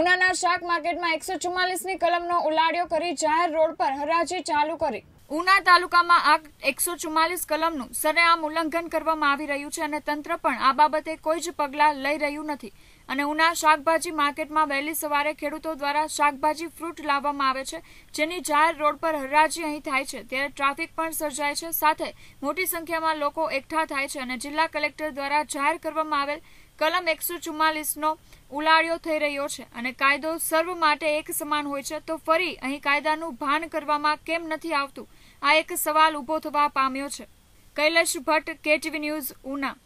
ઉનાના શાક માર્કેટમાં એકસો ચુમ્માલીસની કલમનો ઉલાડ્યો કરી જાહેર રોડ પર હરાજી ચાલુ કરી ઉના તાલુકામાં આ એકસો ચુમ્માલીસ કલમનું સરેઆમ ઉલ્લંઘન કરવામાં આવી રહ્યું છે અને તંત્ર પણ આ બાબતે કોઈ જ પગલાં લઈ રહ્યું નથી અને ઉના શાકભાજી માર્કેટમાં વહેલી સવારે ખેડૂતો દ્વારા શાકભાજી ફ્રૂટ લાવવામાં આવે છે જેની જાહેર રોડ પર હરાજી અહીં થાય છે ત્યારે ટ્રાફિક પણ સર્જાય છે સાથે મોટી સંખ્યામાં લોકો એકઠા થાય છે અને જિલ્લા કલેક્ટર દ્વારા જાહેર કરવામાં આવેલ કલમ એકસો ચુમ્માલીસનો ઉલાળ્યો થઈ રહ્યો છે અને કાયદો સર્વ માટે એક સમાન હોય છે તો ફરી અહીં કાયદાનું ભાન કરવામાં કેમ નથી આવતું આ એક સવાલ ઉભો થવા પામ્યો છે કૈલેશ ભટ્ટ કેટવી ન્યૂઝ ઉના